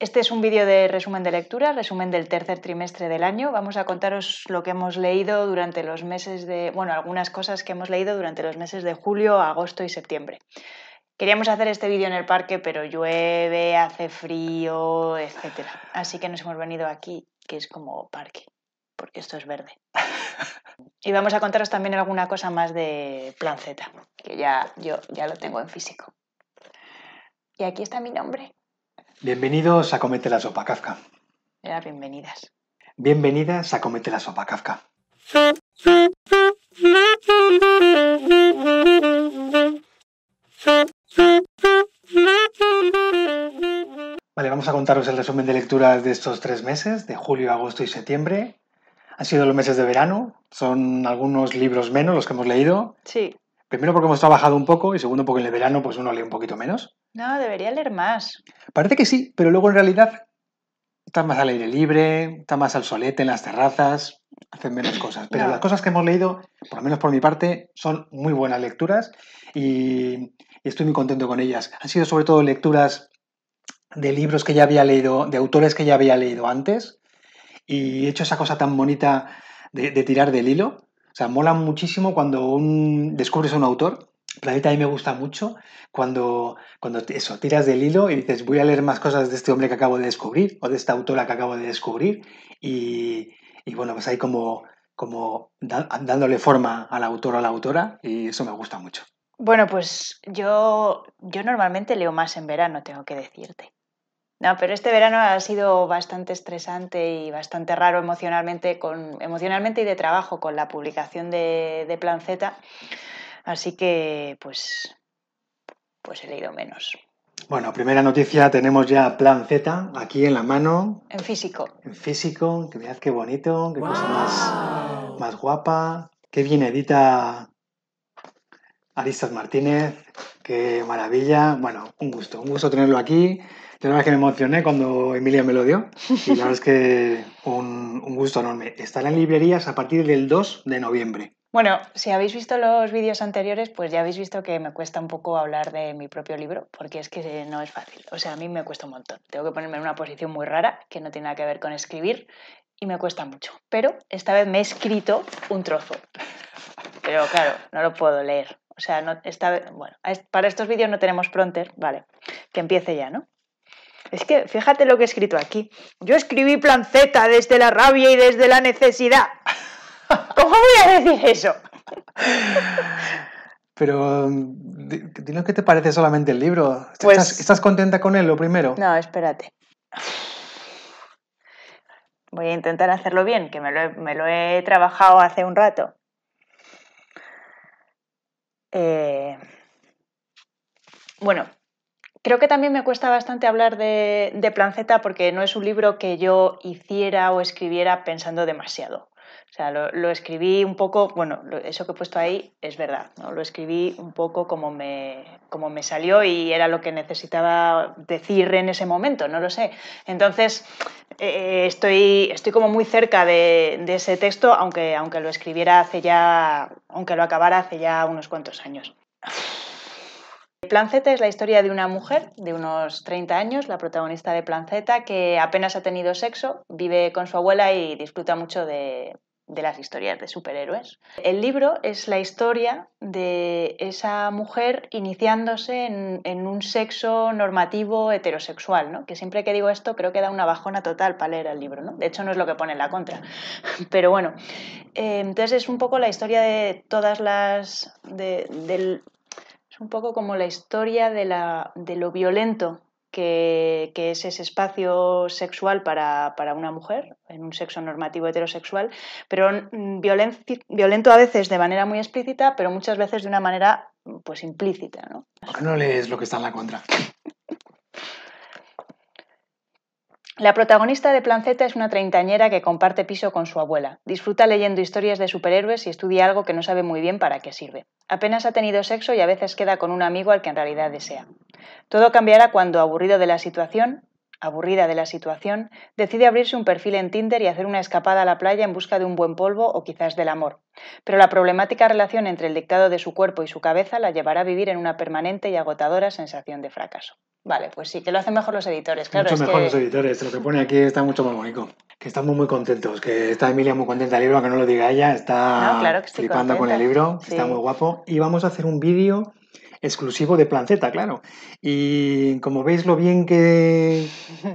Este es un vídeo de resumen de lectura, resumen del tercer trimestre del año. Vamos a contaros lo que hemos leído durante los meses de, bueno, algunas cosas que hemos leído durante los meses de julio, agosto y septiembre. Queríamos hacer este vídeo en el parque, pero llueve, hace frío, etc. Así que nos hemos venido aquí, que es como parque, porque esto es verde. y vamos a contaros también alguna cosa más de Plan Z, que ya yo ya lo tengo en físico. Y aquí está mi nombre. Bienvenidos a Comete la Sopa Kafka. bienvenidas. Bienvenidas a Comete la Sopa Kafka. Vale, vamos a contaros el resumen de lecturas de estos tres meses, de julio, agosto y septiembre. Han sido los meses de verano, son algunos libros menos los que hemos leído. Sí. Primero porque hemos trabajado un poco y segundo porque en el verano pues uno lee un poquito menos. No, debería leer más. Parece que sí, pero luego en realidad está más al aire libre, está más al solete en las terrazas, hacen menos cosas. Pero las cosas que hemos leído, por lo menos por mi parte, son muy buenas lecturas y, estoy muy contento con ellas. Han sido sobre todo lecturas de libros que ya había leído, de autores que ya había leído antes y he hecho esa cosa tan bonita de, tirar del hilo. O sea, mola muchísimo cuando un, descubres a un autor Planeta a mí me gusta mucho cuando, cuando eso, tiras del hilo y dices, voy a leer más cosas de este hombre que acabo de descubrir o de esta autora que acabo de descubrir. Y, y bueno, pues ahí como, como dándole forma al autor o a la autora y eso me gusta mucho. Bueno, pues yo, yo normalmente leo más en verano, tengo que decirte. No, pero este verano ha sido bastante estresante y bastante raro emocionalmente, con, emocionalmente y de trabajo con la publicación de, de Plan Así que, pues, pues he leído menos. Bueno, primera noticia, tenemos ya Plan Z aquí en la mano. En físico. En físico, que mirad qué bonito, qué cosa más, guapa, qué bien edita Aristas Martínez, qué maravilla. Bueno, un gusto, un gusto tenerlo aquí. la verdad es que me emocioné cuando Emilia me lo dio y la verdad es que un, un gusto enorme. Estará en librerías a partir del 2 de noviembre. Bueno, si habéis visto los vídeos anteriores, pues ya habéis visto que me cuesta un poco hablar de mi propio libro, porque es que no es fácil. O sea, a mí me cuesta un montón. Tengo que ponerme en una posición muy rara, que no tiene nada que ver con escribir, y me cuesta mucho. Pero esta vez me he escrito un trozo. Pero claro, no lo puedo leer. O sea, esta bueno, para estos vídeos no tenemos pronter, vale. Que empiece ya, ¿no? Es que fíjate lo que he escrito aquí. Yo escribí plan Z desde la rabia y desde la necesidad. ¿Cómo voy a decir eso? Pero, dinos qué te parece solamente el libro. Pues ¿Estás, contenta con él, lo primero? No, espérate. Voy a intentar hacerlo bien, que me lo he, trabajado hace un rato. Eh, bueno, creo que también me cuesta bastante hablar de, de Planceta porque no es un libro que yo hiciera o escribiera pensando demasiado. O sea, lo, lo, escribí un poco, bueno, eso que he puesto ahí es verdad, ¿no? lo escribí un poco como me, como me salió y era lo que necesitaba decir en ese momento, no lo sé. Entonces, eh, estoy, estoy como muy cerca de, de, ese texto, aunque, aunque lo escribiera hace ya, aunque lo acabara hace ya unos cuantos años. Plan Z es la historia de una mujer de unos 30 años, la protagonista de Plan Z, que apenas ha tenido sexo, vive con su abuela y disfruta mucho de, de las historias de superhéroes. El libro es la historia de esa mujer iniciándose en, un sexo normativo heterosexual, ¿no? que siempre que digo esto creo que da una bajona total para leer el libro. ¿no? De hecho, no es lo que pone en la contra. Pero bueno, eh, entonces es un poco la historia de todas las... del, es un poco como la historia de, de lo violento que, es ese espacio sexual para, una mujer, en un sexo normativo heterosexual, pero violento a veces de manera muy explícita, pero muchas veces de una manera pues implícita. ¿no? ¿Por ah, no lees lo que está en la contra? La protagonista de Planceta es una treintañera que comparte piso con su abuela. Disfruta leyendo historias de superhéroes y estudia algo que no sabe muy bien para qué sirve. Apenas ha tenido sexo y a veces queda con un amigo al que en realidad desea. Todo cambiará cuando, aburrido de la situación, Aburrida de la situación, decide abrirse un perfil en Tinder y hacer una escapada a la playa en busca de un buen polvo o quizás del amor. Pero la problemática relación entre el dictado de su cuerpo y su cabeza la llevará a vivir en una permanente y agotadora sensación de fracaso. Vale, pues sí, que lo hacen mejor los editores, claro. Mucho mejor los editores, lo que pone aquí está mucho más bonito. Que estamos muy contentos, que está Emilia muy contenta del libro, aunque no lo diga ella, está flipando con el libro, está muy guapo. Y vamos a hacer un vídeo exclusivo de Plan Z, claro. Y como veis lo bien que,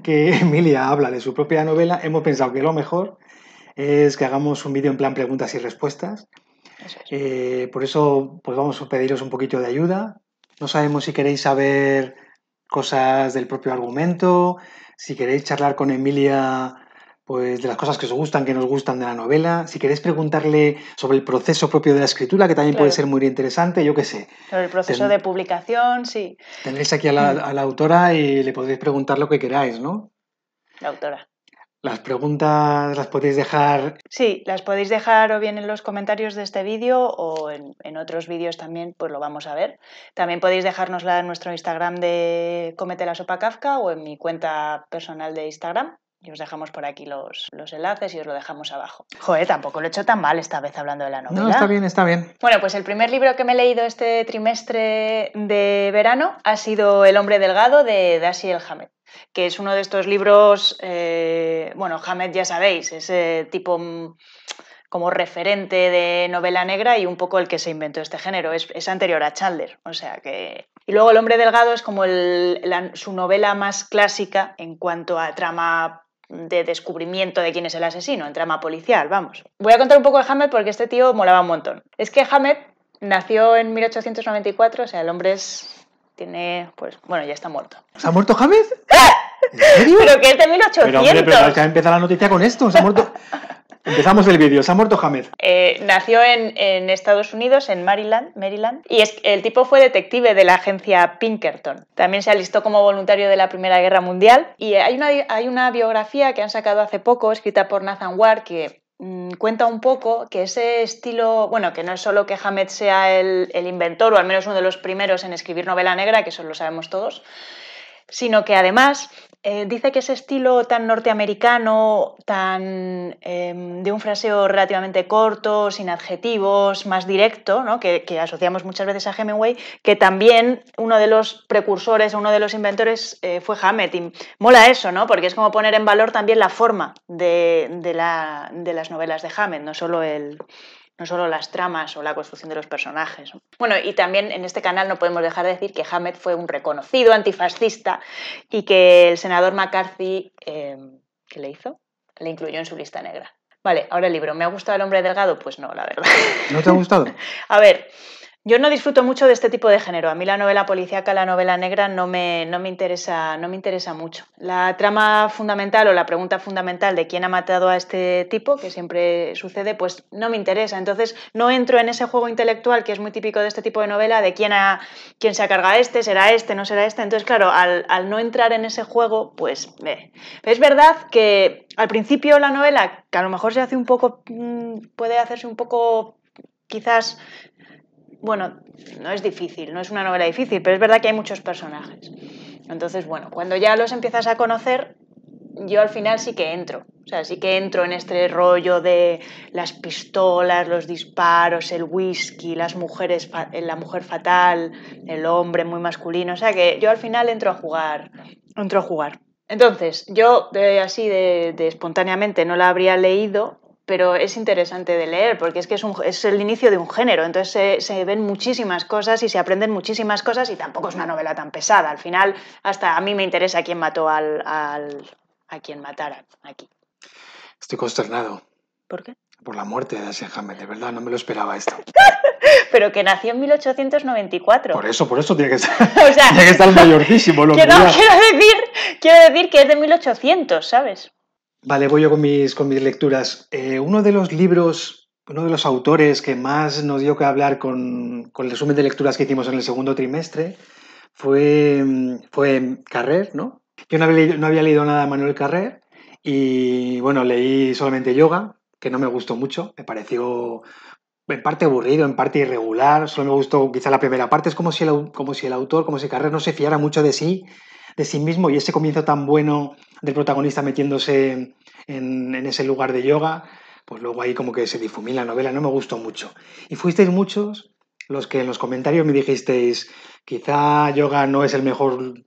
Emilia habla de su propia novela, hemos pensado que lo mejor es que hagamos un vídeo en plan preguntas y respuestas. Eh, por eso, pues vamos a pediros un poquito de ayuda. No sabemos si queréis saber cosas del propio argumento, si queréis charlar con Emilia pues de las cosas que os gustan, que nos gustan de la novela. Si queréis preguntarle sobre el proceso propio de la escritura, que también puede ser muy interesante, yo qué sé. Sobre el proceso de publicación, sí. Tendréis aquí mm. a la, autora y le podéis preguntar lo que queráis, ¿no? La autora. Las preguntas las podéis dejar. Sí, las podéis dejar o bien en los comentarios de este vídeo o en, en otros vídeos también, pues lo vamos a ver. También podéis dejárnosla en nuestro Instagram de Comete la Sopa Kafka o en mi cuenta personal de Instagram y os dejamos por aquí los, enlaces y os lo dejamos abajo. Joder, tampoco lo he hecho tan mal esta vez hablando de la novela. No, está bien, está bien. Bueno, pues el primer libro que me he leído este trimestre de verano ha sido El hombre delgado de Dashiell Hammett que es uno de estos libros, eh, bueno, Hammett ya sabéis, ese eh, tipo mm, como referente de novela negra y un poco el que se inventó este género. Es, anterior a Chandler, o sea que... Y luego El hombre delgado es como su novela más clásica en cuanto a trama de descubrimiento de quién es el asesino, en trama policial, vamos. Voy a contar un poco de Hamed porque este tío molaba un montón. Es que Hamed nació en 1894, o sea, el hombre es... tiene... pues, bueno, ya está muerto. ¿Se ha muerto Hammett? ¿En serio? Pero que es de 1800. Pero, hombre, pero ha empieza la noticia con esto, se ha muerto... Empezamos el vídeo. ¿Se ha muerto Hamed? Eh, nació en, Estados Unidos, en Maryland, Maryland, y el tipo fue detective de la agencia Pinkerton. También se alistó como voluntario de la Primera Guerra Mundial. Y hay una, biografía que han sacado hace poco, escrita por Nathan Ward, que mm, cuenta un poco que ese estilo, bueno, que no es solo que Hamed sea el, el, inventor o al menos uno de los primeros en escribir novela negra, que eso lo sabemos todos, sino que además eh, dice que ese estilo tan norteamericano, tan em, de un fraseo relativamente corto, sin adjetivos, más directo, que, asociamos muchas veces a Hemingway, que también uno de los precursores, uno de los inventores eh, fue Hammett. mola eso, ¿no? Porque es como poner en valor también la forma de, de las novelas de Hammett, no solo el, no solo las tramas o la construcción de los personajes. Bueno, y también en este canal no podemos dejar de decir que Hammett fue un reconocido antifascista y que el senador McCarthy, em, ¿qué le hizo? Le incluyó en su lista negra. Vale, ahora el libro. ¿Me ha gustado el hombre delgado? Pues no, la verdad. ¿No te ha gustado? A ver, yo no disfruto mucho de este tipo de género. A mí la novela policíaca, la novela negra no me, no me, interesa, no me interesa mucho. La trama fundamental o la pregunta fundamental de quién ha matado a este tipo, que siempre sucede, pues no me interesa. Entonces no entro en ese juego intelectual que es muy típico de este tipo de novela, de quién, ha, quién se carga a este, será este, no será este. Entonces, claro, al, no entrar en ese juego, pues... Es verdad que al principio la novela, que a lo mejor se hace un poco... Mm, puede hacerse un poco quizás bueno, no es difícil, no es una novela difícil, pero es verdad que hay muchos personajes. Entonces, bueno, cuando ya los empiezas a conocer, yo al final sí que entro. O sea, sí que entro en este rollo de las pistolas, los disparos, el whisky, las mujeres, la mujer fatal, el hombre muy masculino. O sea, que yo al final entro a jugar. Entro a jugar. Entonces, yo así de, de espontáneamente no la habría leído, pero es interesante de leer porque es que es, el inicio de un género, entonces se, ven muchísimas cosas y se aprenden muchísimas cosas y tampoco es una novela tan pesada. Al final, hasta a mí me interesa quién mató al, a quien matara aquí. Estoy consternado. ¿Por qué? Por la muerte de Dashiell de verdad, no me lo esperaba esto. Pero que nació en 1894. Por eso, por eso tiene que estar, o que estar mayorcísimo. que no, quiero, decir, quiero decir que es de 1800, ¿sabes? Vale, voy yo con mis, con mis lecturas. Eh, uno de los libros, uno de los autores que más nos dio que hablar con, con el resumen de lecturas que hicimos en el segundo trimestre fue, fue Carrer, ¿no? Yo no había, leído, nada de Manuel Carrer y, bueno, leí solamente Yoga, que no me gustó mucho, me pareció en parte aburrido, en parte irregular, solo me gustó quizá la primera parte, es como si el, como si el autor, como si Carrer no se fiara mucho de sí de sí mismo y ese comienzo tan bueno del protagonista metiéndose en, ese lugar de yoga, pues luego ahí como que se difumina la novela, no me gustó mucho. Y fuisteis muchos los que en los comentarios me dijisteis, quizá yoga no es el mejor,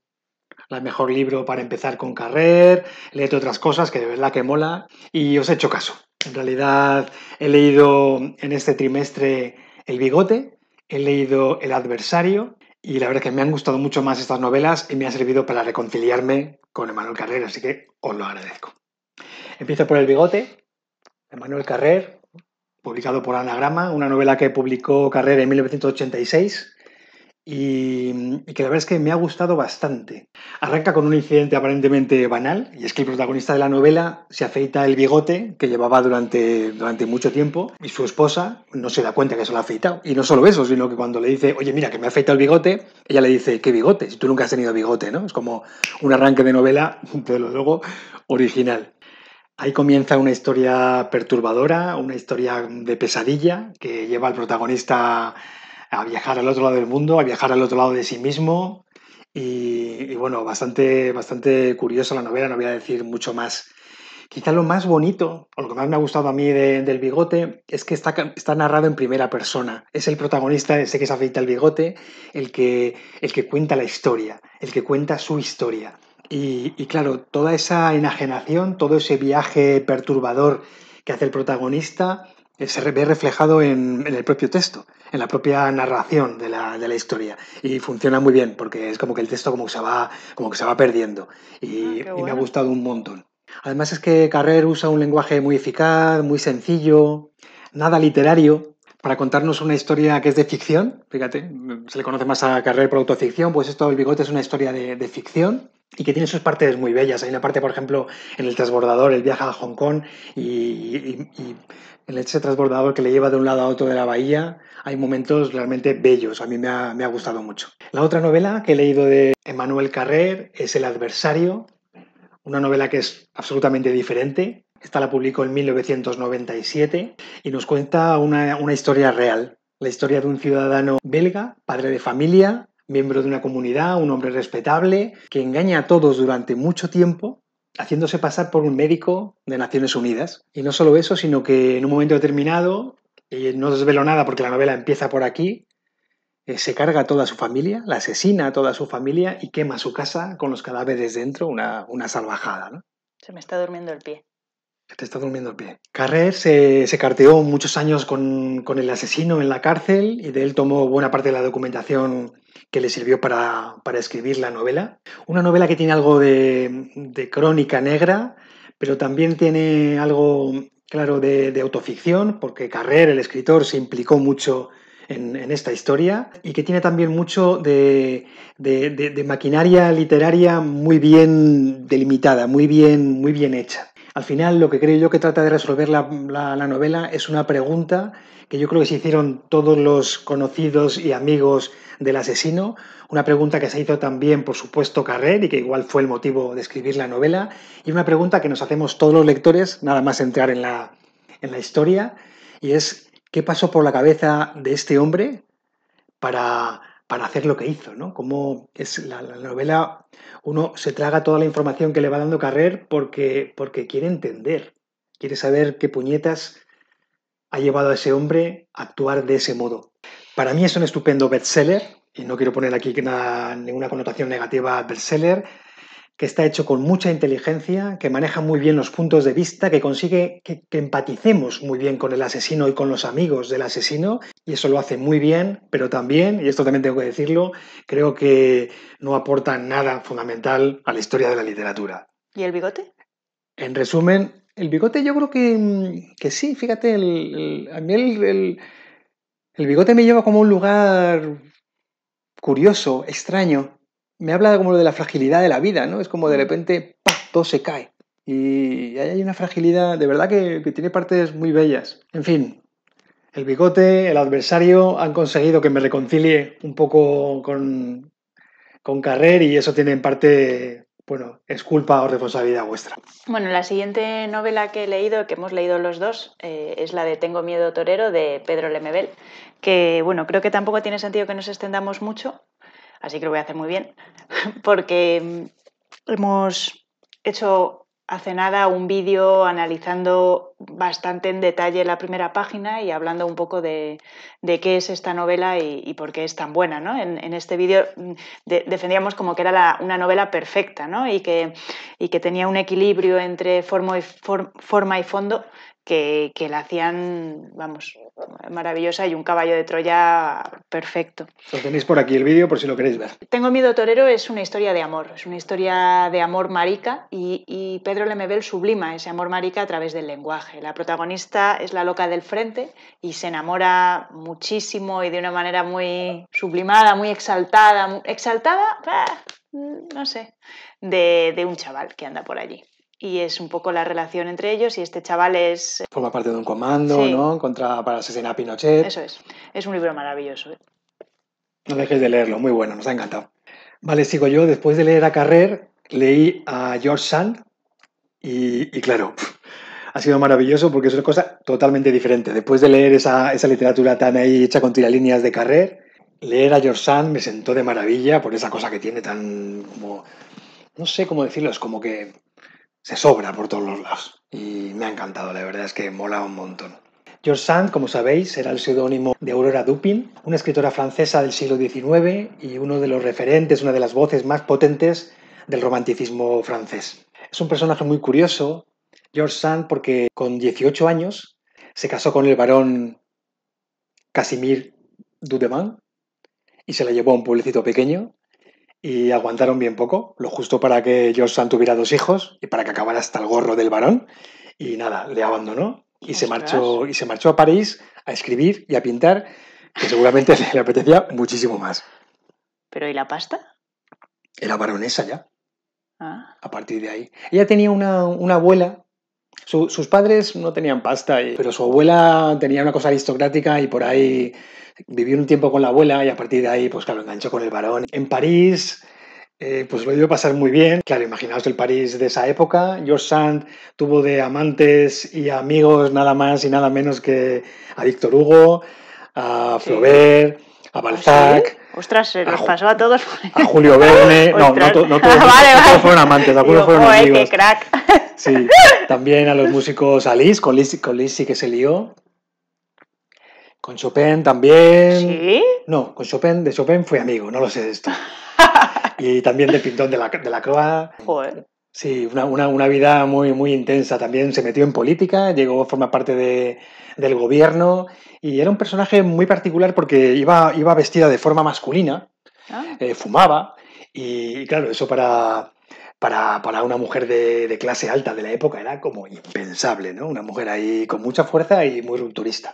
mejor libro para empezar con carrer, leído otras cosas que de verdad que mola, y os he hecho caso. En realidad he leído en este trimestre El Bigote, he leído El Adversario, y la verdad es que me han gustado mucho más estas novelas y me ha servido para reconciliarme con Emanuel Carrer, así que os lo agradezco. Empiezo por El Bigote, Emanuel Carrer, publicado por Anagrama, una novela que publicó Carrer en 1986 y, que la verdad es que me ha gustado bastante. Arranca con un incidente aparentemente banal, y es que el protagonista de la novela se afeita el bigote que llevaba durante, durante mucho tiempo, y su esposa no se da cuenta que se lo ha afeitado. Y no solo eso, sino que cuando le dice, oye, mira, que me ha afeitado el bigote, ella le dice, ¿qué bigote? Si tú nunca has tenido bigote, ¿no? Es como un arranque de novela, desde luego, original. Ahí comienza una historia perturbadora, una historia de pesadilla que lleva al protagonista a viajar al otro lado del mundo, a viajar al otro lado de sí mismo. Y, bueno, bastante, bastante curiosa la novela, no voy a decir mucho más. Quizá lo más bonito, o lo que más me ha gustado a mí del bigote, es que está, está, narrado en primera persona. Es el protagonista, ese que se afeita el bigote, el que, el que cuenta la historia, el que cuenta su historia. y claro, toda esa enajenación, todo ese viaje perturbador que hace el protagonista, se ve reflejado en, el propio texto, en la propia narración de la, historia. Y funciona muy bien, porque es como que el texto como que se va, como que se va perdiendo. Y, ah, me ha gustado un montón. Además es que Carrer usa un lenguaje muy eficaz, muy sencillo, nada literario, para contarnos una historia que es de ficción. Fíjate, se le conoce más a Carrer por autoficción, pues esto, El Bigote, es una historia de, ficción y que tiene sus partes muy bellas. Hay una parte, por ejemplo, en el transbordador, el viaje a Hong Kong y, y el ese transbordador que le lleva de un lado a otro de la bahía, hay momentos realmente bellos, a mí me ha, gustado mucho. La otra novela que he leído de Emmanuel Carrer es El adversario, una novela que es absolutamente diferente. Esta la publicó en 1997 y nos cuenta una historia real, la historia de un ciudadano belga, padre de familia, miembro de una comunidad, un hombre respetable, que engaña a todos durante mucho tiempo haciéndose pasar por un médico de Naciones Unidas. Y no solo eso, sino que en un momento determinado, y no desvelo nada porque la novela empieza por aquí, eh, se carga a toda su familia, la asesina a toda su familia y quema su casa con los cadáveres dentro, una, salvajada. Se me está durmiendo el pie te está durmiendo el pie. Carrer se, carteó muchos años con, el asesino en la cárcel y de él tomó buena parte de la documentación que le sirvió para, escribir la novela. Una novela que tiene algo de, crónica negra, pero también tiene algo, claro, de, autoficción, porque Carrer, el escritor, se implicó mucho en, en esta historia y que tiene también mucho de, de, de, maquinaria literaria muy bien delimitada, muy bien, muy bien hecha. Al final, lo que creo yo que trata de resolver la, novela es una pregunta que yo creo que se hicieron todos los conocidos y amigos del asesino, una pregunta que se hizo también, por supuesto, Carrer y que igual fue el motivo de escribir la novela, y una pregunta que nos hacemos todos los lectores, nada más entrar en la, en la historia, y es, ¿qué pasó por la cabeza de este hombre para para hacer lo que hizo, ¿no? Como es la, novela, uno se traga toda la información que le va dando Carrer porque, porque quiere entender, quiere saber qué puñetas ha llevado a ese hombre a actuar de ese modo. Para mí es un estupendo bestseller, y no quiero poner aquí ninguna connotación negativa a bestseller, que está hecho con mucha inteligencia, que maneja muy bien los puntos de vista, que consigue que, empaticemos muy bien con el asesino y con los amigos del asesino, y eso lo hace muy bien, pero también, y esto también tengo que decirlo, creo que no aporta nada fundamental a la historia de la literatura. ¿Y el bigote? En resumen, el bigote yo creo que, que sí, fíjate, el, a mí el, el bigote me lleva como un lugar curioso, extraño, me habla como de la fragilidad de la vida, ¿no? Es como de mm. repente, ¡pah! todo se cae. Y hay una fragilidad, de verdad que, tiene partes muy bellas. En fin, el bigote, el adversario han conseguido que me reconcilie un poco con, con Carrer y eso tiene en parte, bueno, es culpa o responsabilidad vuestra. Bueno, la siguiente novela que he leído, que hemos leído los dos, eh, es la de Tengo miedo torero de Pedro Lemebel, que bueno, creo que tampoco tiene sentido que nos extendamos mucho, así que lo voy a hacer muy bien, porque mm, hemos hecho hace nada un vídeo analizando bastante en detalle la primera página y hablando un poco de, qué es esta novela y, por qué es tan buena. En, este vídeo mm, defendíamos como que era una novela perfecta y, que, que tenía un equilibrio entre forma y, forma y fondo que, la hacían, vamos, maravillosa y un caballo de Troya perfecto. Lo tenéis por aquí el vídeo por si lo queréis ver. Tengo miedo torero es una historia de amor, es una historia de amor marica y, Pedro Lemebel sublima ese amor marica a través del lenguaje. La protagonista es la loca del frente y se enamora muchísimo y de una manera muy sublimada, muy exaltada, exaltada, ah, no sé, de un chaval que anda por allí y es un poco la relación entre ellos y este chaval es... Eh, Forma parte de un comando, ¿no? Contra, para asesinar a Pinochet. Eso es. Es un libro maravilloso. ¿eh? No dejes de leerlo, muy bueno, nos ha encantado. Vale, sigo yo. Después de leer a Carrer, leí a George Sand y, claro, ha sido maravilloso porque es una cosa totalmente diferente. Después de leer esa, literatura tan ahí hecha con tiralíneas de Carrer, leer a George Sand me sentó de maravilla por esa cosa que tiene tan No sé cómo decirlo, es como que se sobra por todos los lados. Y me ha encantado, la verdad es que mola un montón. George Sand, como sabéis, era el seudónimo de Aurora Dupin, una escritora francesa del siglo XIX y uno de los referentes, una de las voces más potentes del romanticismo francés. Es un personaje muy curioso, George Sand, porque con 18 años se casó con el barón Casimir Dudevant y se la llevó a un pueblecito pequeño y aguantaron bien poco, lo justo para que George Sand tuviera dos hijos y para que acabara hasta el gorro del varón. Y nada, le abandonó y se marchó, y se marchó a París a escribir y a pintar, que seguramente le apetecía muchísimo más. ¿Pero y la pasta? Era baronesa ya. Ah. A partir de ahí. Ella tenía una, una abuela sus padres no tenían pasta, pero su abuela tenía una cosa aristocrática y por ahí vivió un tiempo con la abuela y a partir de ahí, pues claro, enganchó con el varón. En París eh, pues lo dio pasar muy bien. Claro, imaginaos el París de esa época. George Sand tuvo de amantes y amigos nada más y nada menos que a Víctor Hugo, a Flaubert, a ¿Ah, Balzac. Ostras, se los pasó a todos. A Julio Verne. no, no, no, todos, vale, no, todos, fueron amantes, algunos fueron amigos. Qué crack. Sí, también a los músicos a Liz, con Liz, sí que se lió. Con Chopin también. ¿Sí? No, con Chopin, de Chopin fue amigo, no lo sé de esto. y también de pintón de la, de la Croa. Joder. Sí, una, una, una, vida muy, muy intensa. También se metió en política, llegó a formar parte de, del gobierno y era un personaje muy particular porque iba, iba vestida de forma masculina, ah. eh, fumaba, y claro, eso para, para, una mujer de, clase alta de la época era como impensable, ¿no? Una mujer ahí con mucha fuerza y muy rupturista.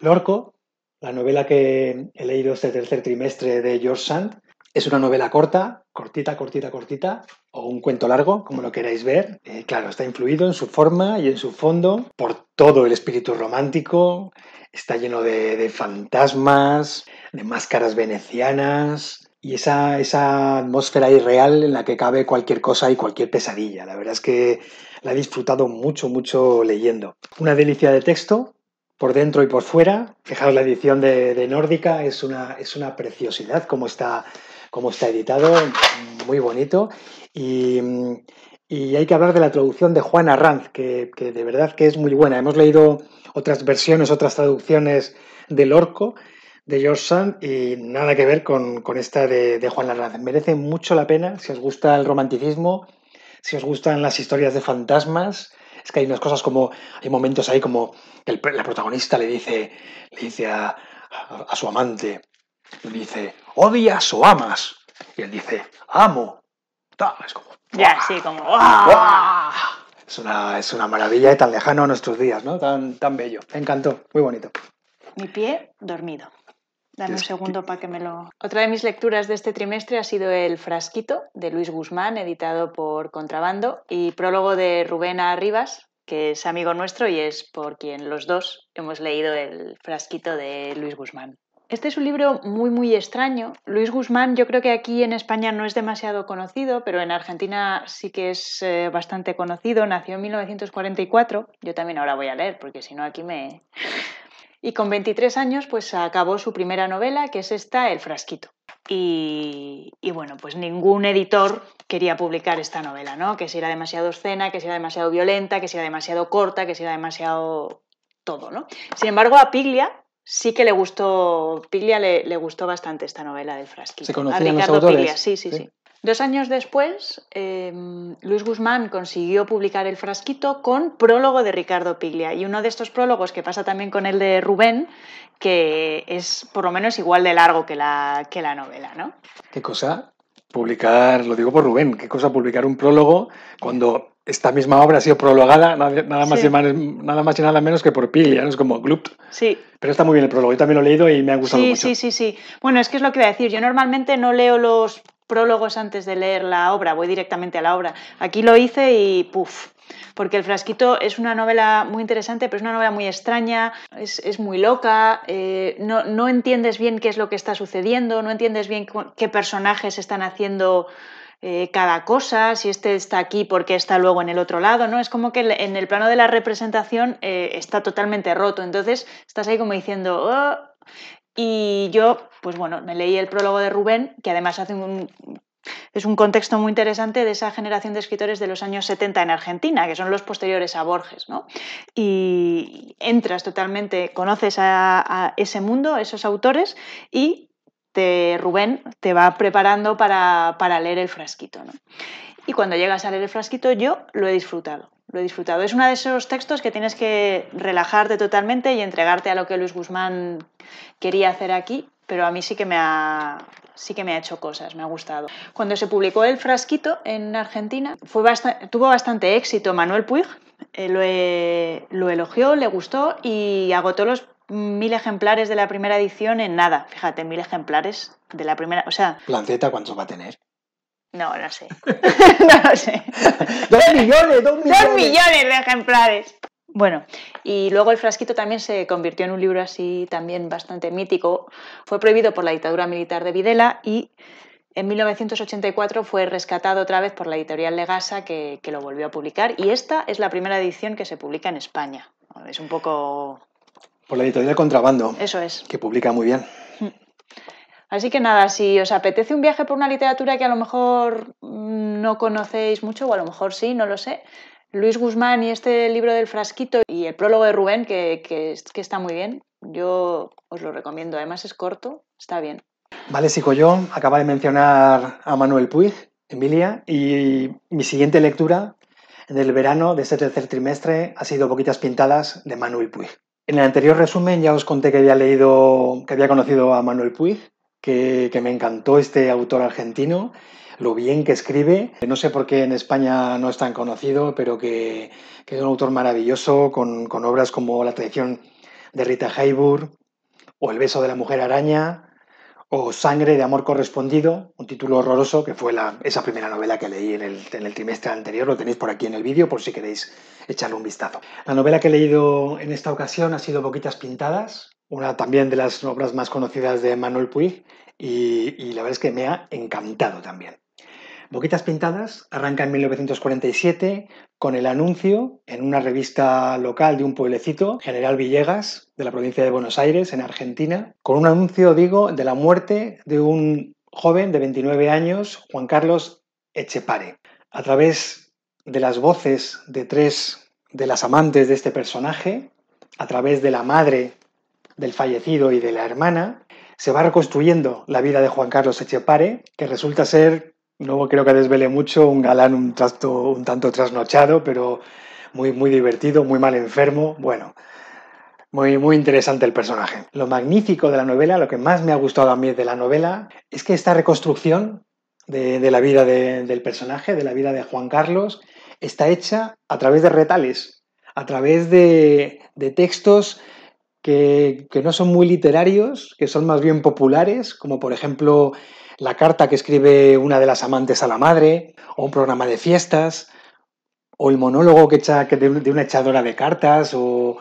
Lorco, la novela que he leído este tercer trimestre de George Sand, es una novela corta, cortita, cortita, cortita, o un cuento largo, como lo queráis ver. Eh, claro, está influido en su forma y en su fondo por todo el espíritu romántico Está lleno de, fantasmas, de máscaras venecianas y esa, esa atmósfera irreal en la que cabe cualquier cosa y cualquier pesadilla. La verdad es que la he disfrutado mucho, mucho leyendo. Una delicia de texto, por dentro y por fuera. Fijaos, la edición de, Nórdica es una, es una preciosidad, como está, está editado, muy bonito. Y, hay que hablar de la traducción de Juana Ranz, que, que de verdad que es muy buena. Hemos leído otras versiones, otras traducciones del orco de George Sand y nada que ver con, esta de, Juan Larraz. Merece mucho la pena si os gusta el romanticismo, si os gustan las historias de fantasmas, es que hay unas cosas como, hay momentos ahí como que la protagonista le dice, le dice a, su amante, le dice, ¿odias o amas? Y él dice, amo. es como, ya, sí, como, es una, maravilla y tan lejano a nuestros días, ¿no? Tan, tan bello. Me encantó, muy bonito. Mi pie dormido. Dame un segundo para que me lo. Otra de mis lecturas de este trimestre ha sido El Frasquito de Luis Guzmán, editado por Contrabando, y prólogo de Rubén Arribas, que es amigo nuestro y es por quien los dos hemos leído El Frasquito de Luis Guzmán. Este es un libro muy, muy extraño. Luis Guzmán yo creo que aquí en España no es demasiado conocido, pero en Argentina sí que es eh, bastante conocido. Nació en 1944. Yo también ahora voy a leer, porque si no aquí me... Y con 23 años pues acabó su primera novela, que es esta, El Frasquito. Y, bueno, pues ningún editor quería publicar esta novela, ¿no? Que si era demasiado escena, que si era demasiado violenta, que si era demasiado corta, que si era demasiado todo, ¿no? Sin embargo, a Piglia sí que le gustó, Piglia le, gustó bastante esta novela del frasquito. Se Ricardo sí, sí, sí, Dos años después, em, Luis Guzmán consiguió publicar El Frasquito con prólogo de Ricardo Piglia. Y uno de estos prólogos que pasa también con el de Rubén, que es por lo menos igual de largo que la, que la novela, ¿no? Qué cosa publicar, lo digo por Rubén, qué cosa publicar un prólogo cuando esta misma obra ha sido prologada nada más, y, nada más nada menos que por Pili ¿no? Es como Glupt. Sí. Pero está muy bien el prólogo, yo también lo he leído y me ha gustado mucho. Sí, sí, sí. Bueno, es que es lo que iba a decir. Yo normalmente no leo los prólogos antes de leer la obra, voy directamente a la obra. Aquí lo hice y puff, porque El Frasquito es una novela muy interesante, pero es una novela muy extraña, es, muy loca, eh, no, no, entiendes bien qué es lo que está sucediendo, no entiendes bien qué personajes están haciendo eh, cada cosa, si este está aquí, porque está luego en el otro lado, ¿no? Es como que en el plano de la representación eh, está totalmente roto, entonces estás ahí como diciendo... Oh". Y yo, pues bueno, me leí el prólogo de Rubén, que además hace un es un contexto muy interesante de esa generación de escritores de los años 70 en Argentina, que son los posteriores a Borges. ¿no? Y entras totalmente, conoces a, a, ese mundo, esos autores, y Rubén te va preparando para, leer el frasquito. Y cuando llegas a leer el frasquito, yo lo he disfrutado. Lo he disfrutado. Es uno de esos textos que tienes que relajarte totalmente y entregarte a lo que Luis Guzmán quería hacer aquí, pero a mí sí que me ha, sí que me ha hecho cosas, me ha gustado. Cuando se publicó El Frasquito en Argentina, tuvo bastante éxito Manuel Puig, eh, lo, eh, lo, elogió, le gustó y agotó los mil ejemplares de la primera edición en nada. Fíjate, mil ejemplares de la primera. O sea. ¿Planceta cuántos va a tener? No, no sé. no lo sé. dos millones, dos millones. millones de ejemplares. Bueno, y luego el frasquito también se convirtió en un libro así también bastante mítico. Fue prohibido por la dictadura militar de Videla y en 1984 fue rescatado otra vez por la editorial Legasa que, que lo volvió a publicar y esta es la primera edición que se publica en España. Es un poco por la editorial Contrabando. Eso es. Que publica muy bien. Mm. Así que nada, si os apetece un viaje por una literatura que a lo mejor mm, no conocéis mucho, o a lo mejor sí, no lo sé, Luis Guzmán y este libro del frasquito y el prólogo de Rubén, que, está muy bien, yo os lo recomiendo. Además es corto, está bien. Vale, Sico, yo acaba de mencionar a Manuel Puig, Emilia, y mi siguiente lectura en el verano de este tercer trimestre ha sido Boquitas Pintadas de Manuel Puig. En el anterior resumen ya os conté que había leído, que había conocido a Manuel Puig, que, me encantó este autor argentino, lo bien que escribe. No sé por qué en España no es tan conocido, pero que, es un autor maravilloso con, obras como La tradición de Rita Hayworth o El beso de la mujer araña o Sangre de Amor Correspondido, un título horroroso que fue la, esa primera novela que leí en el, trimestre anterior, lo tenéis por aquí en el vídeo por si queréis echarle un vistazo. La novela que he leído en esta ocasión ha sido Boquitas Pintadas, una también de las obras más conocidas de Manuel Puig y, y la verdad es que me ha encantado también. Boquitas Pintadas arranca en 1947 con el anuncio en una revista local de un pueblecito, General Villegas, de la provincia de Buenos Aires, en Argentina, con un anuncio, digo, de la muerte de un joven de 29 años, Juan Carlos Echepare. A través de las voces de tres de las amantes de este personaje, a través de la madre del fallecido y de la hermana, se va reconstruyendo la vida de Juan Carlos Echepare, que resulta ser, no creo que desvele mucho, un galán un, trasto, un tanto trasnochado, pero muy, muy divertido, muy mal enfermo. Bueno, muy, muy interesante el personaje. Lo magnífico de la novela, lo que más me ha gustado a mí de la novela, es que esta reconstrucción de, la vida del personaje, de la vida de Juan Carlos, está hecha a través de retales, a través de, textos que, no son muy literarios, que son más bien populares, como por ejemplo la carta que escribe una de las amantes a la madre, o un programa de fiestas, o el monólogo que echa, que de, de, una echadora de cartas, o,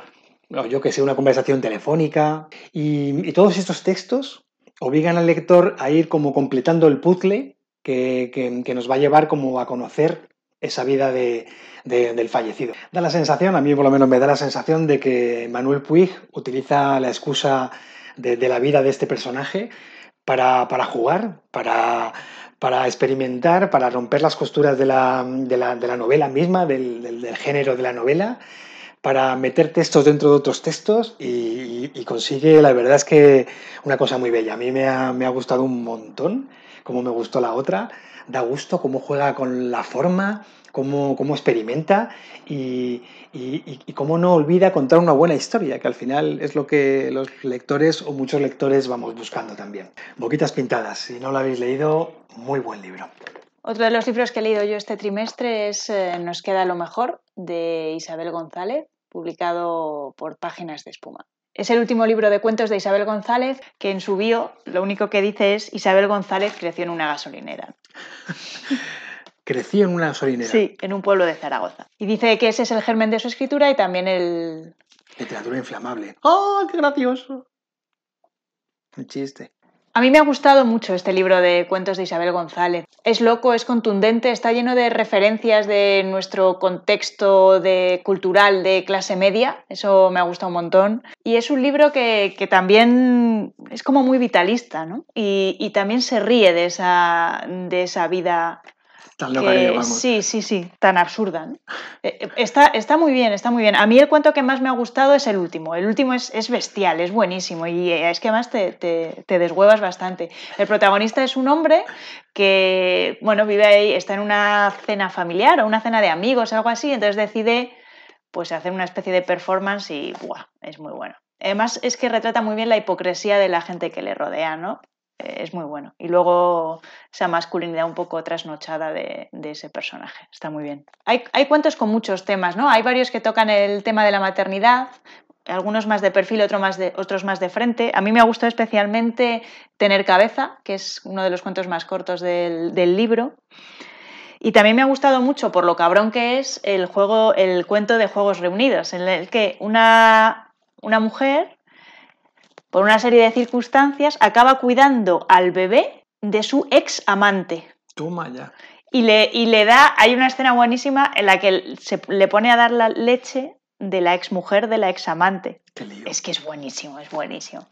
yo que sé, una conversación telefónica. Y, todos estos textos obligan al lector a ir como completando el puzzle que, nos va a llevar como a conocer esa vida del fallecido. Da la sensación, a mí por lo menos me da la sensación de que Manuel Puig utiliza la excusa de, la vida de este personaje para, jugar, para, experimentar, para romper las costuras de la, la, la novela misma, del, del género de la novela para meter textos dentro de otros textos y, consigue, la verdad es que una cosa muy bella. A mí me ha, gustado un montón, como me gustó la otra. Da gusto cómo juega con la forma, cómo, cómo experimenta y, y, cómo no olvida contar una buena historia, que al final es lo que los lectores o muchos lectores vamos buscando también. Boquitas Pintadas, si no lo habéis leído, muy buen libro. Otro de los libros que he leído yo este trimestre es eh, Nos queda lo mejor, de Isabel González, publicado por Páginas de Espuma. Es el último libro de cuentos de Isabel González, que en su bio lo único que dice es Isabel González creció en una gasolinera. creció en una gasolinera. Sí, en un pueblo de Zaragoza. Y dice que ese es el germen de su escritura y también el... Literatura inflamable. ¡Ah, qué gracioso! Un chiste. A mí me ha gustado mucho este libro de cuentos de Isabel González. Es loco, es contundente, está lleno de referencias de nuestro contexto de cultural de clase media. Eso me ha gustado un montón. Y es un libro que, también es como muy vitalista, ¿no? Y, también se ríe de esa, de esa vida Sí, sí, sí, tan absurda. Eh, eh, está, está muy bien, está muy bien. A mí el cuento que más me ha gustado es el último. El último es, bestial, es buenísimo y eh, es que además te, te, deshuevas bastante. El protagonista es un hombre que, bueno, vive ahí, está en una cena familiar o una cena de amigos, algo así, entonces decide pues hacer una especie de performance y es muy bueno. Además es que retrata muy bien la hipocresía de la gente que le rodea, ¿no? es muy bueno. Y luego esa masculinidad un poco trasnochada de, ese personaje. Está muy bien. Hay, cuentos con muchos temas, ¿no? Hay varios que tocan el tema de la maternidad. Algunos más de perfil, más de, otros más de frente. A mí me ha gustado especialmente Tener Cabeza, que es uno de los cuentos más cortos del, libro. Y también me ha gustado mucho, por lo cabrón que es, el, juego, el cuento de Juegos Reunidos, en el que una, una mujer por una serie de circunstancias, acaba cuidando al bebé de su ex amante. Toma ya. Y le, y le da, hay una escena buenísima en la que se le pone a dar la leche de la ex mujer de la ex amante. Qué lío. Es que es buenísimo, es buenísimo.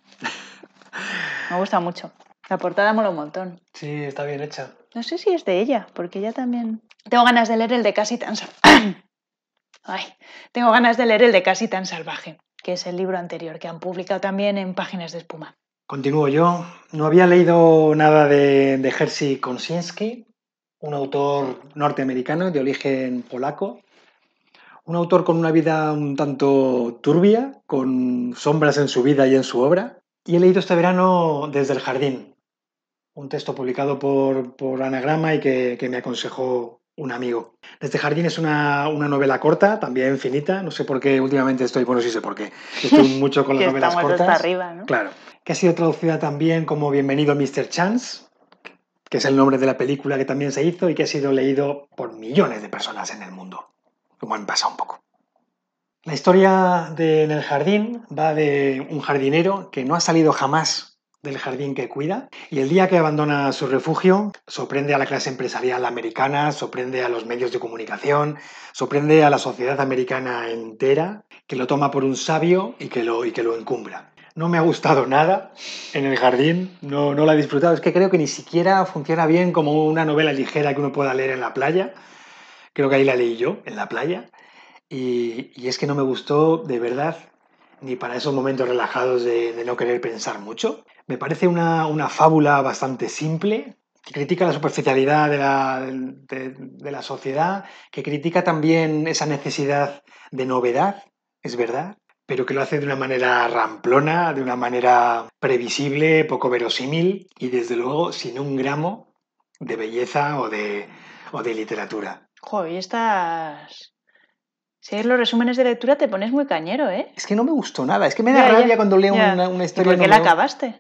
Me gusta mucho. La portada mola un montón. Sí, está bien hecha. No sé si es de ella, porque ella también. Tengo ganas de leer el de casi tan. tengo ganas de leer el de casi tan salvaje que es el libro anterior, que han publicado también en Páginas de Espuma. Continúo yo. No había leído nada de, de Jerzy un autor norteamericano de origen polaco, un autor con una vida un tanto turbia, con sombras en su vida y en su obra. Y he leído este verano Desde el Jardín, un texto publicado por, por Anagrama y que me aconsejó un amigo. Este Jardín es una, novela corta, también finita. No sé por qué últimamente estoy, bueno, sí sé por qué. Estoy mucho con las novelas cortas. arriba, ¿no? Claro. Que ha sido traducida también como Bienvenido Mr. Chance, que es el nombre de la película que también se hizo y que ha sido leído por millones de personas en el mundo. Como han pasado un poco. La historia de En el jardín va de un jardinero que no ha salido jamás del jardín que cuida. Y el día que abandona su refugio, sorprende a la clase empresarial americana, sorprende a los medios de comunicación, sorprende a la sociedad americana entera, que lo toma por un sabio y que lo, y que lo encumbra. No me ha gustado nada en el jardín, no, no la he disfrutado. Es que creo que ni siquiera funciona bien como una novela ligera que uno pueda leer en la playa. Creo que ahí la leí yo, en la playa. Y, y es que no me gustó de verdad, ni para esos momentos relajados de no querer pensar mucho. Me parece una, fábula bastante simple, que critica la superficialidad de la, sociedad, que critica también esa necesidad de novedad, es verdad, pero que lo hace de una manera ramplona, de una manera previsible, poco verosímil y desde luego sin un gramo de belleza o de, de literatura. Joder, y estas... Si los resúmenes de lectura te pones muy cañero, ¿eh? Es que no me gustó nada, es que me da rabia cuando leo una, historia. ¿Y ¿Por qué la acabaste?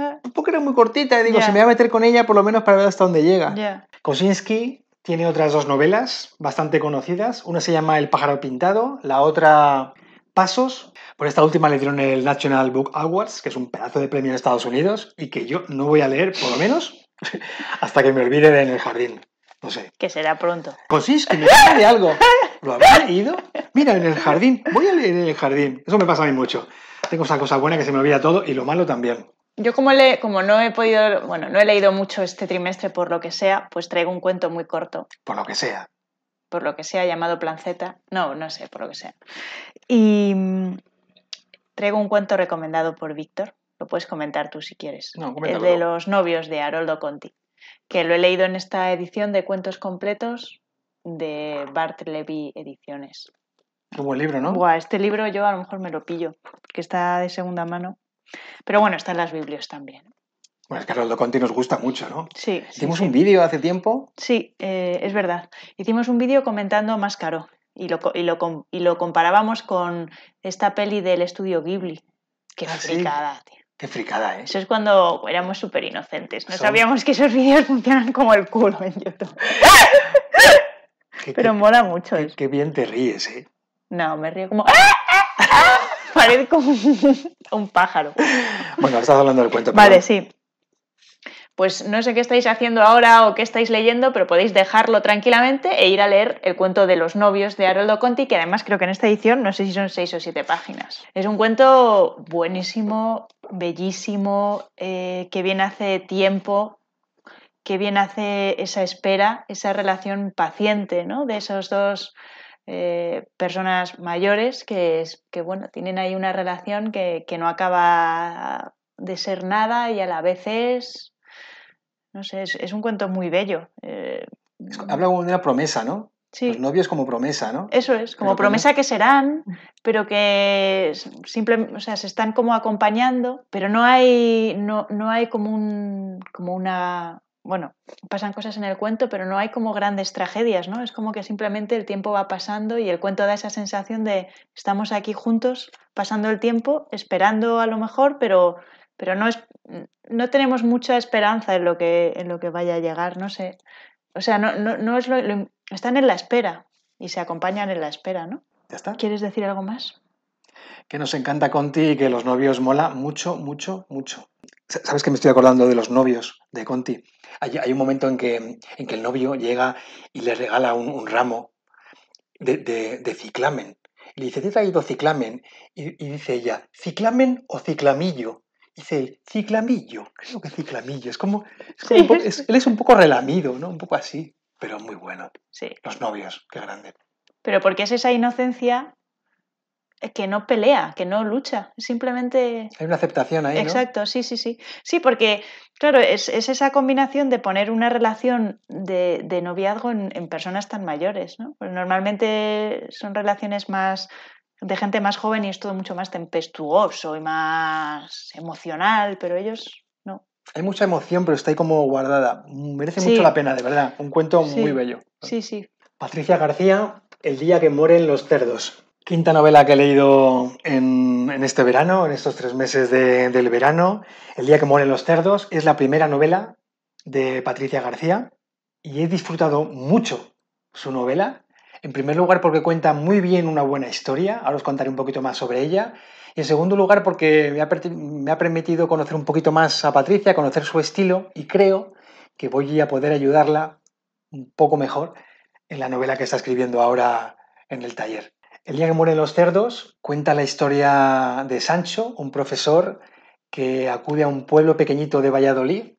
Ah, Porque era muy cortita, y digo, se me voy a meter con ella por lo menos para ver hasta dónde llega. Kosinski tiene otras dos novelas bastante conocidas. Una se llama El pájaro pintado, la otra Pasos. Por esta última le dieron el National Book Awards, que es un pedazo de premio en Estados Unidos y que yo no voy a leer, por lo menos, hasta que me olvide en el jardín. No sé. Que será pronto. Kosinski me habla de algo. ¿Lo habrá leído? Mira, en el jardín. Voy a leer en el jardín. Eso me pasa a mí mucho. Tengo esa cosa buena que se me olvida todo y lo malo también. Yo como, como no he podido, bueno, no he leído mucho este trimestre por lo que sea, pues traigo un cuento muy corto. Por lo que sea. Por lo que sea, llamado Planceta. No, no sé, por lo que sea. Y mm, traigo un cuento recomendado por Víctor. Lo puedes comentar tú si quieres. No, El de los novios de Haroldo Conti, que lo he leído en esta edición de cuentos completos de Bart Levy Ediciones. Un buen libro, ¿no? Buah, este libro yo a lo mejor me lo pillo, que está de segunda mano. Pero bueno, están las Biblias también. Bueno, es que Conti nos gusta mucho, ¿no? Sí. Hicimos un vídeo hace tiempo. Sí, eh, es verdad. Hicimos un vídeo comentando más caro y lo, y lo, comparábamos con esta peli del estudio Ghibli. Qué ah, fricada, tío. Qué fricada, ¿eh? Eso es cuando éramos súper inocentes. No sabíamos que esos vídeos funcionan como el culo en YouTube. Pero mola mucho qué, eso. Qué bien te ríes, ¿eh? No, me río como... Ah, ah, Parezco un pájaro. Bueno, estás hablando del cuento. Vale, sí. Pues no sé qué estáis haciendo ahora o qué estáis leyendo, pero podéis dejarlo tranquilamente e ir a leer el cuento de los novios de Haroldo Conti, que además creo que en esta edición no sé si son seis o siete páginas. Es un cuento buenísimo, bellísimo, eh, que viene hace tiempo, que bien hace esa espera, esa relación paciente, ¿no? De esos dos eh, personas mayores que, bueno, tienen ahí una relación que, no acaba de ser nada y a la vez es, no sé, es, un cuento muy bello. Eh, habla como de una promesa, ¿no? Sí. Los novios como promesa, ¿no? Eso es, como promesa que serán, pero que simplemente, o sea, se están como acompañando, pero no hay, no hay como un, como una, bueno, pasan cosas en el cuento, pero no hay como grandes tragedias, ¿no? Es como que simplemente el tiempo va pasando y el cuento da esa sensación de estamos aquí juntos, pasando el tiempo, esperando a lo mejor, pero, pero no, es, no tenemos mucha esperanza en lo, que, en lo que vaya a llegar, no sé. O sea, no, no, no Están en la espera y se acompañan en la espera, ¿no? ¿Ya está? ¿Quieres decir algo más? Que nos encanta Conti y que los novios mola mucho, mucho, mucho. Sabes que me estoy acordando de los novios de Conti. Hay, un momento en que, en que el novio llega y le regala un, ramo de, ciclamen. Y le dice, te he traído ciclamen. Y, dice ella, ¿ciclamen o ciclamillo? dice ciclamillo, ¿Qué es lo que ciclamillo, es como, es como él es un poco relamido, ¿no? Un poco así, pero muy bueno. Sí. Los novios, qué grande. Pero porque es esa inocencia que no pelea, que no lucha, simplemente... Hay una aceptación ahí. Exacto, sí, sí, sí. Sí, porque, claro, es, esa combinación de poner una relación de, noviazgo en, personas tan mayores, ¿no? Pues normalmente son relaciones más de gente más joven y es todo mucho más tempestuoso y más emocional, pero ellos no. Hay mucha emoción, pero está ahí como guardada. Merece mucho la pena, de verdad. Un cuento muy bello. Sí, sí. Patricia García, El día que mueren los cerdos. Quinta novela que he leído en, este verano, en estos tres meses del verano, El día que mueren los cerdos, es la primera novela de Patricia García y he disfrutado mucho su novela. En primer lugar porque cuenta muy bien una buena historia, ahora os contaré un poquito más sobre ella. Y en segundo lugar porque me ha permitido conocer un poquito más a Patricia, conocer su estilo y creo que voy a poder ayudarla un poco mejor en la novela que está escribiendo ahora en el taller. El día que mueren los cerdos cuenta la historia de Sancho, un profesor que acude a un pueblo pequeñito de Valladolid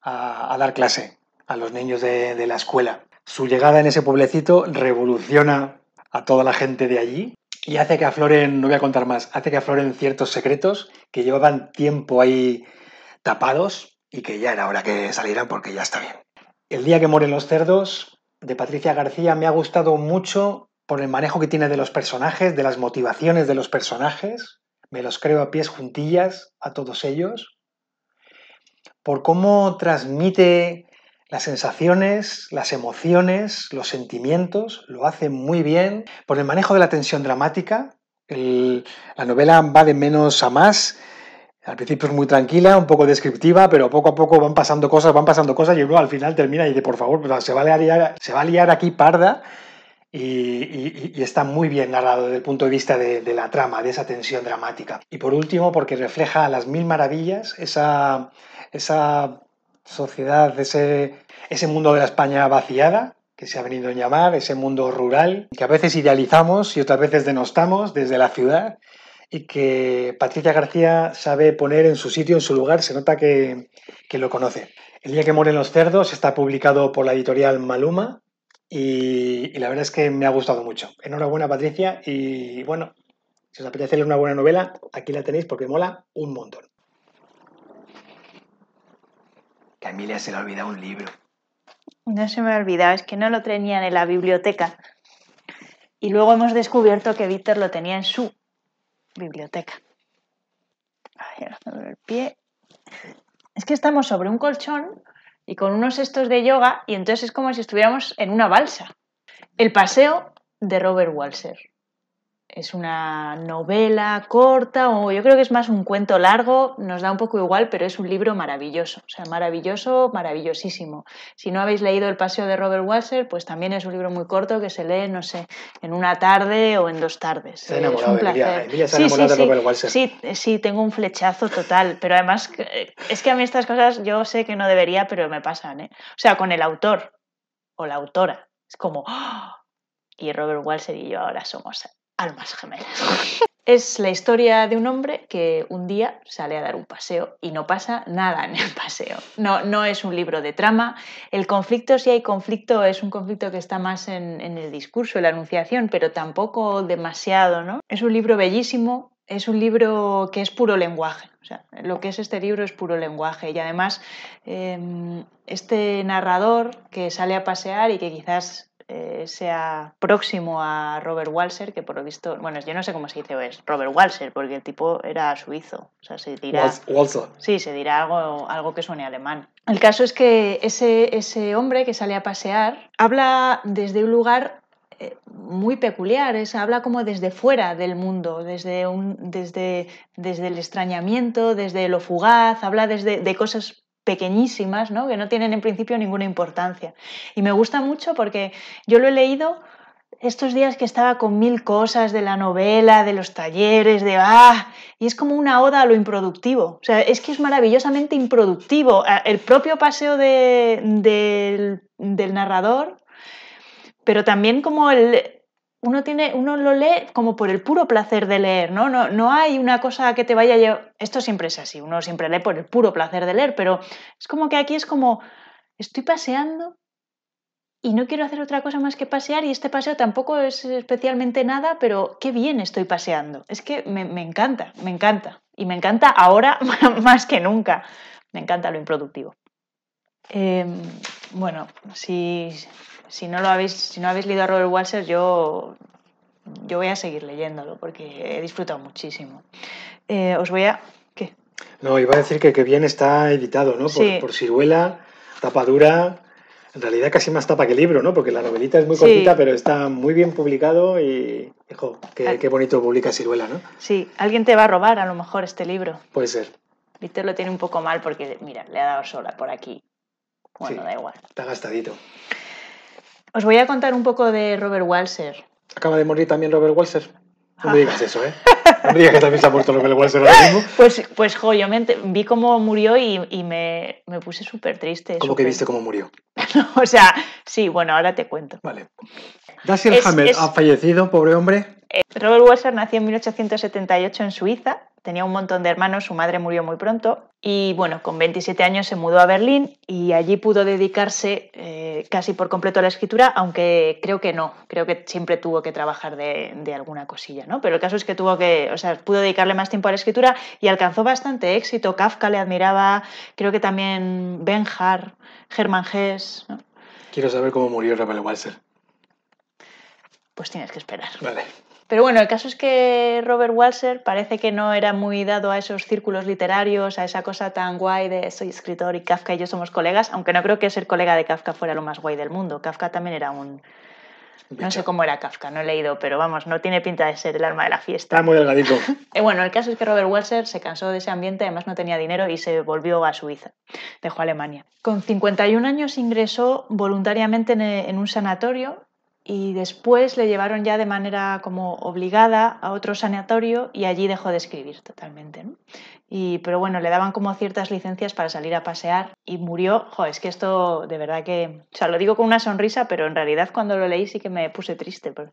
a, dar clase a los niños de, de la escuela. Su llegada en ese pueblecito revoluciona a toda la gente de allí y hace que afloren, no voy a contar más, hace que afloren ciertos secretos que llevaban tiempo ahí tapados y que ya era hora que salieran porque ya está bien. El día que mueren los cerdos de Patricia García me ha gustado mucho por el manejo que tiene de los personajes, de las motivaciones de los personajes, me los creo a pies juntillas a todos ellos, por cómo transmite las sensaciones, las emociones, los sentimientos, lo hace muy bien, por el manejo de la tensión dramática, la novela va de menos a más, al principio es muy tranquila, un poco descriptiva, pero poco a poco van pasando cosas, van pasando cosas y uno al final termina y dice, por favor, se va se va a liar aquí parda y, está muy bien narrado desde el punto de vista de, la trama, de esa tensión dramática. Y por último, porque refleja a las mil maravillas esa, sociedad, ese, ese mundo de la España vaciada, que se ha venido a llamar, ese mundo rural, que a veces idealizamos y otras veces denostamos desde la ciudad, y que Patricia García sabe poner en su sitio, en su lugar, se nota que, que lo conoce. El día que mueren los cerdos está publicado por la editorial Maluma y, la verdad es que me ha gustado mucho. Enhorabuena, Patricia. Y bueno, si os apetece leer una buena novela, aquí la tenéis porque mola un montón. Que se le ha olvidado un libro. No se me ha olvidado, es que no lo tenían en la biblioteca. Y luego hemos descubierto que Víctor lo tenía en su biblioteca. el pie. Es que estamos sobre un colchón y con unos estos de yoga y entonces es como si estuviéramos en una balsa. El paseo de Robert Walser es una novela corta o yo creo que es más un cuento largo, nos da un poco igual, pero es un libro maravilloso, o sea, maravilloso, maravillosísimo. Si no habéis leído El Paseo de Robert Walser, pues también es un libro muy corto que se lee, no sé, en una tarde o en dos tardes. Se ha enamorado, es sí, sí, Sí, sí, tengo un flechazo total, pero además es que a mí estas cosas yo sé que no debería, pero me pasan, ¿eh? O sea, con el autor o la autora, es como... ¡ah! y Robert Walser y yo ahora somos Almas gemelas. Es la historia de un hombre que un día sale a dar un paseo y no pasa nada en el paseo. No, no es un libro de trama. El conflicto, si hay conflicto, es un conflicto que está más en, el discurso, en la anunciación, pero tampoco demasiado, ¿no? Es un libro bellísimo, es un libro que es puro lenguaje. O sea, lo que es este libro es puro lenguaje y además em, este narrador que sale a pasear y que quizás eh, sea próximo a Robert Walser, que por lo visto, bueno, yo no sé cómo se dice, es Robert Walser, porque el tipo era suizo, o sea, se dirá... Sí, se dirá algo, algo que suene alemán. El caso es que ese, ese hombre que sale a pasear habla desde un lugar eh, muy peculiar, habla como desde fuera del mundo, desde, un, desde, desde el extrañamiento, desde lo fugaz, habla desde, de cosas pequeñísimas, ¿no? que no tienen en principio ninguna importancia. Y me gusta mucho porque yo lo he leído estos días que estaba con mil cosas de la novela, de los talleres, de ah, y es como una oda a lo improductivo. O sea, es que es maravillosamente improductivo. Ah, el propio paseo del narrador, pero también como el, uno tiene, uno lo lee como por el puro placer de leer, ¿no? No, no hay una cosa que te vaya a Esto siempre es así, uno siempre lee por el puro placer de leer, pero es como que aquí es como estoy paseando y no quiero hacer otra cosa más que pasear, y este paseo tampoco es especialmente nada, pero qué bien estoy paseando. Es que me, encanta, me encanta. Y me encanta ahora más que nunca. Me encanta lo improductivo. Em, bueno, si si no lo habéis, si no habéis leído a Robert Walser, yo, yo voy a seguir leyéndolo porque he disfrutado muchísimo. Eh, os voy a. ¿Qué? No, iba a decir que, que bien está editado, ¿no? Por, sí. por ciruela, tapadura. En realidad casi más tapa que libro, ¿no? Porque la novelita es muy cortita, pero está muy bien publicado y, hijo, qué, bonito publica Ciruela, ¿no? Sí, alguien te va a robar a lo mejor este libro. Puede ser. Víctor lo tiene un poco mal porque, mira, le ha dado sola por aquí. Bueno, da igual. Está gastadito. Os voy a contar un poco de Robert Walser. Acaba de morir también Robert Walser. No me ah. digas eso, ¿eh? No me digas que también se ha muerto Robert Walser ahora mismo. Pues, pues jo, yo vi cómo murió y, me, puse súper triste. ¿Cómo que viste cómo murió? o sea, sí, bueno, ahora te cuento. Vale. Dashiell Hammer ha fallecido, pobre hombre. Eh, Robert Walser nació en 1878 en Suiza Tenía un montón de hermanos, su madre murió muy pronto y bueno, con 27 años se mudó a Berlín y allí pudo dedicarse eh, casi por completo a la escritura, aunque creo que no, creo que siempre tuvo que trabajar de, alguna cosilla, ¿no? Pero el caso es que tuvo que, o sea, pudo dedicarle más tiempo a la escritura y alcanzó bastante éxito. Kafka le admiraba, creo que también Benjar, Germán Gess. Quiero saber cómo murió Rafael Walser. Pues tienes que esperar. Vale. Pero bueno, el caso es que Robert Walser parece que no era muy dado a esos círculos literarios, a esa cosa tan guay de soy escritor y Kafka y yo somos colegas, aunque no creo que ser colega de Kafka fuera lo más guay del mundo. Kafka también era un... No sé cómo era Kafka, no he leído, pero vamos, no tiene pinta de ser el alma de la fiesta. Está muy delgadito. Eh, bueno, el caso es que Robert Walser se cansó de ese ambiente, además no tenía dinero y se volvió a Suiza. Dejó Alemania. Con 51 años ingresó voluntariamente en un sanatorio y después le llevaron ya de manera como obligada a otro sanatorio y allí dejó de escribir totalmente. ¿no? Y, pero bueno, le daban como ciertas licencias para salir a pasear y murió. Jo, es que esto de verdad que, o sea, lo digo con una sonrisa, pero en realidad cuando lo leí sí que me puse triste. Porque...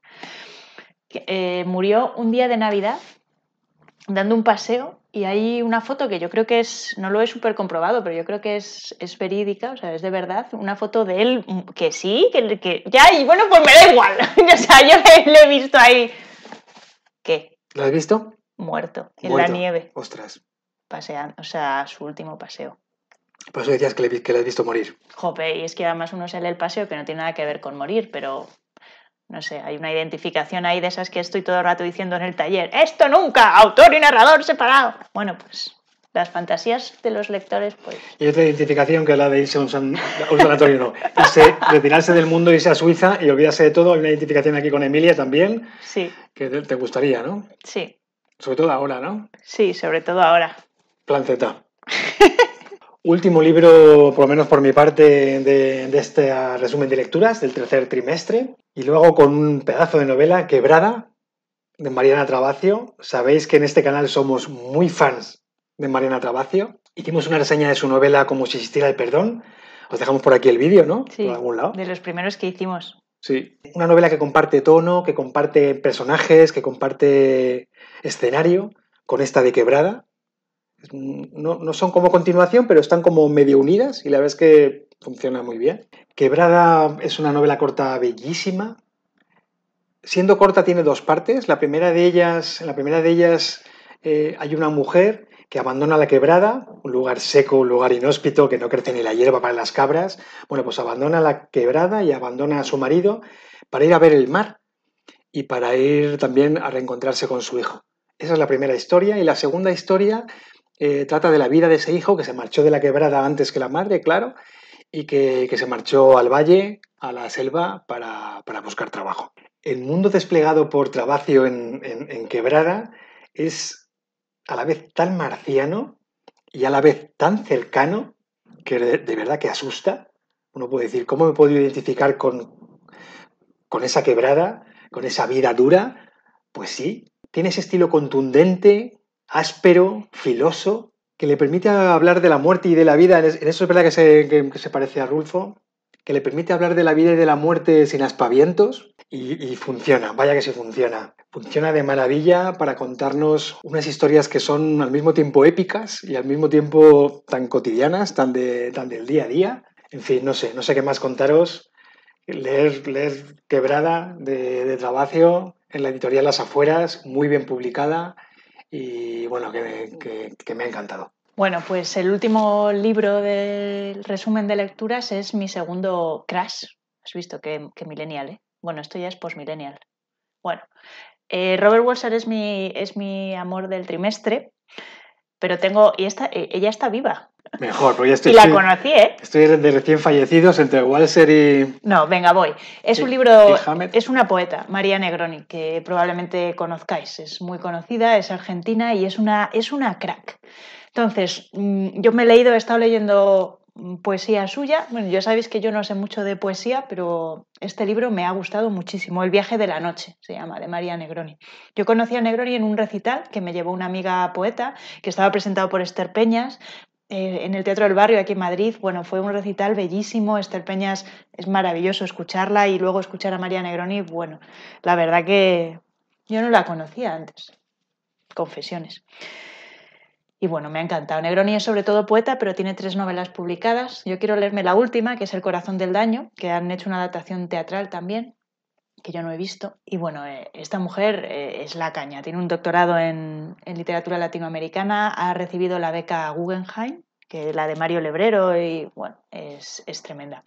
Eh, murió un día de Navidad dando un paseo y hay una foto que yo creo que es, no lo he súper comprobado, pero yo creo que es, es, verídica, o sea, es de verdad, una foto de él mm, que sí, que, que ya, y bueno, pues me da igual. o sea, yo le, he visto ahí. ¿Qué? ¿Lo has visto? Muerto, en la nieve. Ostras. Paseando, o sea, su último paseo. Por eso decías que le, que le has visto morir. Jope, y es que además uno sale el paseo que no tiene nada que ver con morir, pero no sé, hay una identificación ahí de esas que estoy todo el rato diciendo en el taller, esto nunca, autor y narrador separado. Bueno, pues las fantasías de los lectores, pues... Y otra identificación que es la de irse a un, sanatorio, no, retirarse del mundo, irse a Suiza y olvidarse de todo. Hay una identificación aquí con Emilia también, sí. que te gustaría, ¿no? Sí. Sobre todo ahora, ¿no? Sí, sobre todo ahora. Plan Último libro, por lo menos por mi parte, de, este resumen de lecturas del tercer trimestre. Y luego con un pedazo de novela, Quebrada, de Mariana Trabacio. Sabéis que en este canal somos muy fans de Mariana Trabacio. Hicimos una reseña de su novela Como si existiera el perdón. Os dejamos por aquí el vídeo, ¿no? Sí, lado. De los primeros que hicimos. Sí. Una novela que comparte tono, que comparte personajes, que comparte escenario con esta de quebrada no, son como continuación, pero están como medio unidas y la verdad es que funciona muy bien. Quebrada es una novela corta bellísima. Siendo corta tiene dos partes. La primera de ellas, en la primera de ellas eh, hay una mujer que abandona la quebrada, un lugar seco, un lugar inhóspito, que no crece ni la hierba para las cabras. Bueno, pues abandona la quebrada y abandona a su marido para ir a ver el mar y para ir también a reencontrarse con su hijo. Esa es la primera historia. Y la segunda historia eh, trata de la vida de ese hijo que se marchó de la quebrada antes que la madre, claro, y que, se marchó al valle, a la selva, para, buscar trabajo. El mundo desplegado por Trabacio en, Quebrada es a la vez tan marciano y a la vez tan cercano que de, verdad que asusta. Uno puede decir, ¿cómo me puedo identificar con, con esa quebrada, con esa vida dura? Pues sí, tiene ese estilo contundente, áspero, filoso, que le permite hablar de la muerte y de la vida, en eso es verdad que se, parece a Rulfo, que le permite hablar de la vida y de la muerte sin aspavientos y, funciona, vaya que sí funciona. Funciona de maravilla para contarnos unas historias que son al mismo tiempo épicas y al mismo tiempo tan cotidianas, tan, de, del día a día. En fin, no sé, no sé qué más contaros. Leer, Quebrada de, de Trabacio en la editorial Las Afueras, muy bien publicada y bueno, que, me ha encantado. Bueno, pues el último libro del resumen de lecturas es mi segundo Crash. Has visto que, millennial, ¿eh? Bueno, esto ya es post Bueno, eh, Robert Walser es mi, es mi amor del trimestre, pero tengo. Y esta, eh, ella está viva, Mejor, porque estoy. y la conocí, ¿eh? Estoy de recién fallecidos entre Walser y. No, venga, voy. Es un libro. Es una poeta, María Negroni, que probablemente conozcáis. Es muy conocida, es argentina y es una, es una crack. Entonces, mm, yo me he leído, he estado leyendo mm, poesía suya. Bueno, ya sabéis que yo no sé mucho de poesía, pero este libro me ha gustado muchísimo. El viaje de la noche se llama, de María Negroni. Yo conocí a Negroni en un recital que me llevó una amiga poeta, que estaba presentado por Esther Peñas, eh, en el Teatro del Barrio aquí en Madrid. Bueno, fue un recital bellísimo. Esther Peñas es maravilloso escucharla y luego escuchar a María Negroni. Bueno, la verdad que yo no la conocía antes. Confesiones. Y bueno, me ha encantado. Negroni es sobre todo poeta, pero tiene tres novelas publicadas. Yo quiero leerme la última, que es El corazón del daño, que han hecho una adaptación teatral también que yo no he visto. Y bueno, eh, esta mujer eh, es la caña, tiene un doctorado en, literatura latinoamericana, ha recibido la beca Guggenheim, que es la de Mario Lebrero, y bueno, es, es tremenda.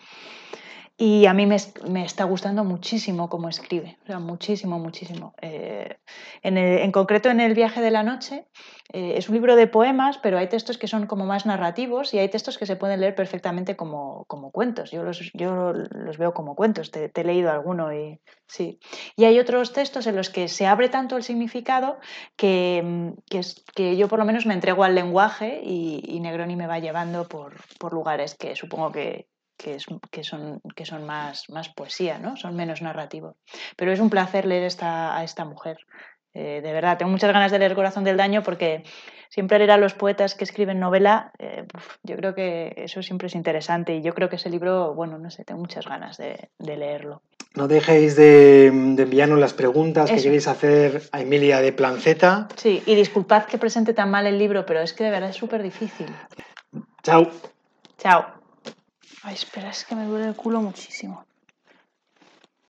Y a mí me, me está gustando muchísimo cómo escribe, o sea, muchísimo, muchísimo. Eh, en, en, concreto, en El viaje de la noche, eh, es un libro de poemas, pero hay textos que son como más narrativos y hay textos que se pueden leer perfectamente como, como cuentos. Yo los, yo los veo como cuentos, te, he leído alguno y, Sí. Y hay otros textos en los que se abre tanto el significado que, mm, que, es, que yo por lo menos me entrego al lenguaje y, y Negroni me va llevando por, por lugares que supongo que, que, son, que son más, más poesía, ¿no? Son menos narrativo Pero es un placer leer esta, a esta mujer. Eh, de verdad, tengo muchas ganas de leer Corazón del Daño porque siempre leer a los poetas que escriben novela, eh, yo creo que eso siempre es interesante y yo creo que ese libro, bueno, no sé, tengo muchas ganas de, leerlo. No dejéis de, enviarnos las preguntas que queréis hacer a Emilia de Planceta. Sí, y disculpad que presente tan mal el libro, pero es que de verdad es súper difícil. Chao. Chao. Ay, espera, es que me duele el culo muchísimo.